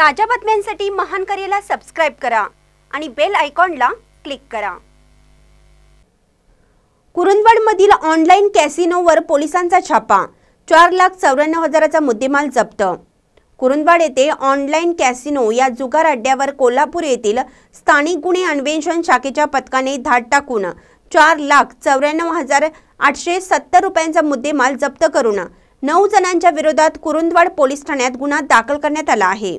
ताज्या बातम्यांसाठी महान करेला सबस्क्राईब करा आणि बेल आयकॉनला क्लिक करा मधील ऑनलाईन कॅसिनोवर पोलिसांचा छापा चार लाख चौऱ्याण्णव हजाराचा मुद्देमाल जप्त कुरुंदवाड येथे ऑनलाईन कॅसिनो या जुगार अड्ड्यावर कोल्हापूर येथील स्थानिक गुन्हे अन्वेषण शाखेच्या पथकाने धाड टाकून चार लाख चौऱ्याण्णव हजार आठशे सत्तर रुपयांचा मुद्देमाल जप्त करून नऊ जणांच्या विरोधात कुरुंदवाड पोलीस ठाण्यात गुन्हा दाखल करण्यात आला आहे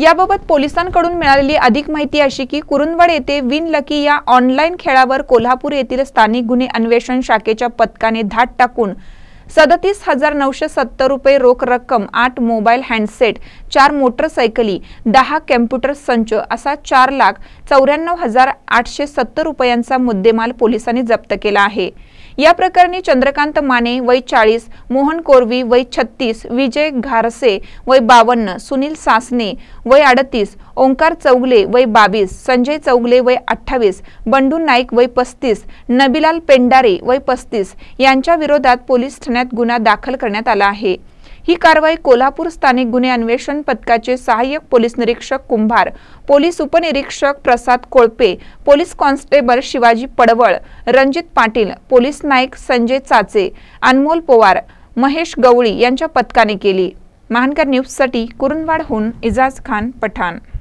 याबाबत पोलिसांकडून मिळालेली अधिक माहिती अशी की कुरुंदवड येथे विन लकी या ऑनलाईन खेळावर कोल्हापूर येथील स्थानिक गुन्हे अन्वेषण शाखेच्या पथकाने धाट टाकून सदतीस हजार नऊशे सत्तर रुपये रोख रक्कम आठ मोबाईल हँडसेट चार मोटरसायकली दहा कॅम्प्युटर संच असा चार लाख चौऱ्याण्णव हजार आठशे सत्तर रुपयांचा मुद्देमाल पोलिसांनी जप्त केला आहे या प्रकरणी चंद्रकांत माने वय चाळीस मोहन कोरवी वय छत्तीस विजय घारसे वय बावन्न सुनील सासने वय अडतीस ओंकार चौगले वय बावीस संजय चौगले वय अठ्ठावीस बंडू नाईक वय पस्तीस नबीलाल पेंडारे वय पस्तीस यांच्या विरोधात पोलीस ठाण्यात गुन्हा दाखल करण्यात आला आहे ही कारवाई कोल्हापूर स्थानिक गुन्हे अन्वेषण पथकाचे सहाय्यक पोलीस निरीक्षक कुंभार पोलीस उपनिरीक्षक Prasad Kolpe police constable Shivaji Padwal Ranjit Patil police Naik Sanjay Chache Anmol Powar Mahesh गवळी यांच्या पथकाने केली महानकर न्यूजसाठी कुरुंदवाडहून इजाज खान पठाण